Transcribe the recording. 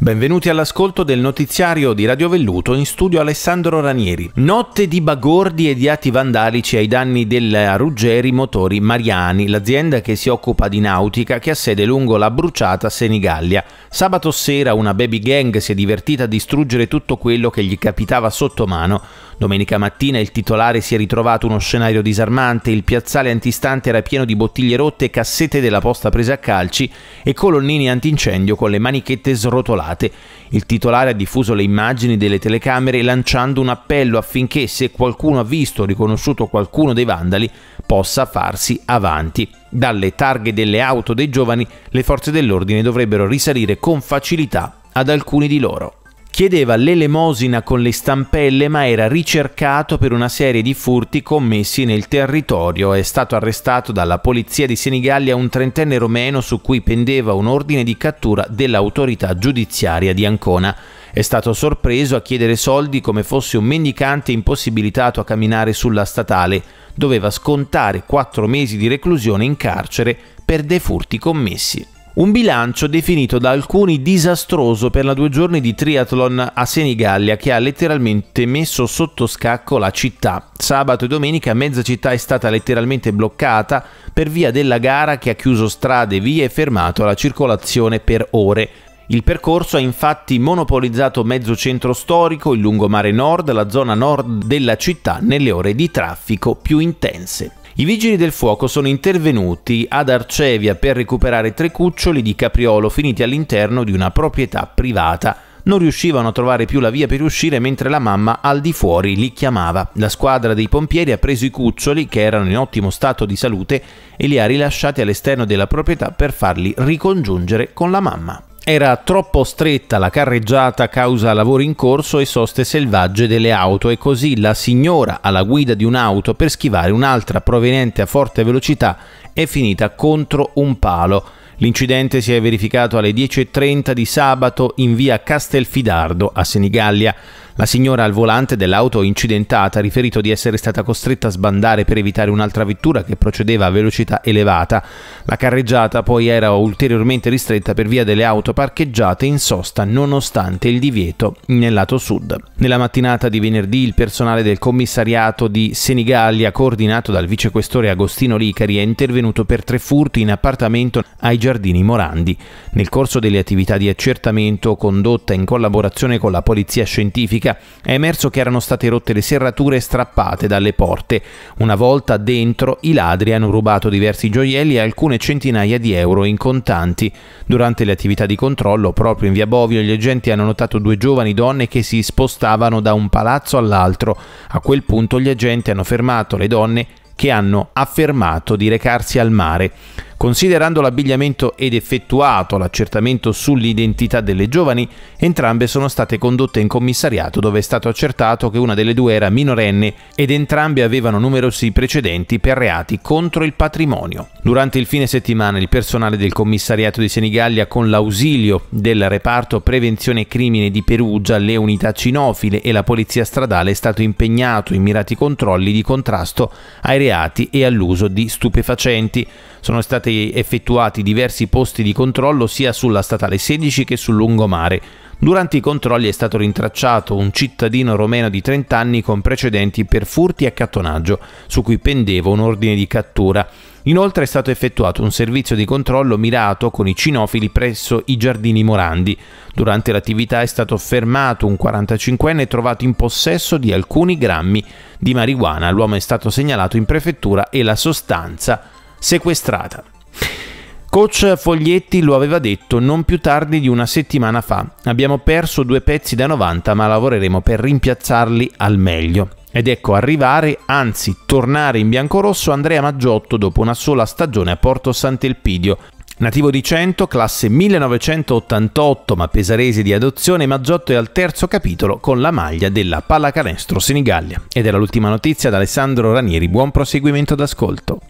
Benvenuti all'ascolto del notiziario di Radio Velluto in studio Alessandro Ranieri. Notte di bagordi e di atti vandalici ai danni della Ruggeri Motori Mariani, l'azienda che si occupa di nautica che ha sede lungo la bruciata Senigallia. Sabato sera una baby gang si è divertita a distruggere tutto quello che gli capitava sotto mano Domenica mattina il titolare si è ritrovato uno scenario disarmante, il piazzale antistante era pieno di bottiglie rotte, cassette della posta prese a calci e colonnini antincendio con le manichette srotolate. Il titolare ha diffuso le immagini delle telecamere lanciando un appello affinché se qualcuno ha visto o riconosciuto qualcuno dei vandali possa farsi avanti. Dalle targhe delle auto dei giovani le forze dell'ordine dovrebbero risalire con facilità ad alcuni di loro. Chiedeva l'elemosina con le stampelle ma era ricercato per una serie di furti commessi nel territorio. È stato arrestato dalla polizia di Senigallia un trentenne romeno su cui pendeva un ordine di cattura dell'autorità giudiziaria di Ancona. È stato sorpreso a chiedere soldi come fosse un mendicante impossibilitato a camminare sulla statale. Doveva scontare quattro mesi di reclusione in carcere per dei furti commessi. Un bilancio definito da alcuni disastroso per la due giorni di triathlon a Senigallia che ha letteralmente messo sotto scacco la città. Sabato e domenica mezza città è stata letteralmente bloccata per via della gara che ha chiuso strade, vie e fermato la circolazione per ore. Il percorso ha infatti monopolizzato mezzo centro storico, il lungomare nord, la zona nord della città nelle ore di traffico più intense. I vigili del fuoco sono intervenuti ad Arcevia per recuperare tre cuccioli di capriolo finiti all'interno di una proprietà privata non riuscivano a trovare più la via per uscire mentre la mamma al di fuori li chiamava. La squadra dei pompieri ha preso i cuccioli, che erano in ottimo stato di salute, e li ha rilasciati all'esterno della proprietà per farli ricongiungere con la mamma. Era troppo stretta la carreggiata a causa lavori in corso e soste selvagge delle auto e così la signora alla guida di un'auto per schivare un'altra proveniente a forte velocità è finita contro un palo L'incidente si è verificato alle 10.30 di sabato in via Castelfidardo a Senigallia. La signora al volante dell'auto incidentata ha riferito di essere stata costretta a sbandare per evitare un'altra vettura che procedeva a velocità elevata. La carreggiata poi era ulteriormente ristretta per via delle auto parcheggiate in sosta nonostante il divieto nel lato sud. Nella mattinata di venerdì il personale del commissariato di Senigallia, coordinato dal vicequestore Agostino Licari, è intervenuto per tre furti in appartamento ai giardini Giardini Morandi. Nel corso delle attività di accertamento condotta in collaborazione con la polizia scientifica è emerso che erano state rotte le serrature strappate dalle porte. Una volta dentro i ladri hanno rubato diversi gioielli e alcune centinaia di euro in contanti. Durante le attività di controllo proprio in via Bovio gli agenti hanno notato due giovani donne che si spostavano da un palazzo all'altro. A quel punto gli agenti hanno fermato le donne che hanno affermato di recarsi al mare. Considerando l'abbigliamento ed effettuato l'accertamento sull'identità delle giovani, entrambe sono state condotte in commissariato dove è stato accertato che una delle due era minorenne ed entrambe avevano numerosi precedenti per reati contro il patrimonio. Durante il fine settimana il personale del commissariato di Senigallia con l'ausilio del reparto prevenzione crimine di Perugia, le unità cinofile e la polizia stradale è stato impegnato in mirati controlli di contrasto ai reati e all'uso di stupefacenti. Sono stati effettuati diversi posti di controllo sia sulla statale 16 che sul lungomare. Durante i controlli è stato rintracciato un cittadino romeno di 30 anni con precedenti per furti e accattonaggio, su cui pendeva un ordine di cattura. Inoltre è stato effettuato un servizio di controllo mirato con i cinofili presso i giardini Morandi. Durante l'attività è stato fermato un 45enne trovato in possesso di alcuni grammi di marijuana. L'uomo è stato segnalato in prefettura e la sostanza sequestrata. Coach Foglietti lo aveva detto non più tardi di una settimana fa. Abbiamo perso due pezzi da 90 ma lavoreremo per rimpiazzarli al meglio. Ed ecco arrivare, anzi tornare in biancorosso Andrea Maggiotto dopo una sola stagione a Porto Sant'Elpidio. Nativo di Cento, classe 1988 ma pesarese di adozione, Maggiotto è al terzo capitolo con la maglia della Pallacanestro Senigallia. Ed è l'ultima notizia da Alessandro Ranieri. Buon proseguimento d'ascolto.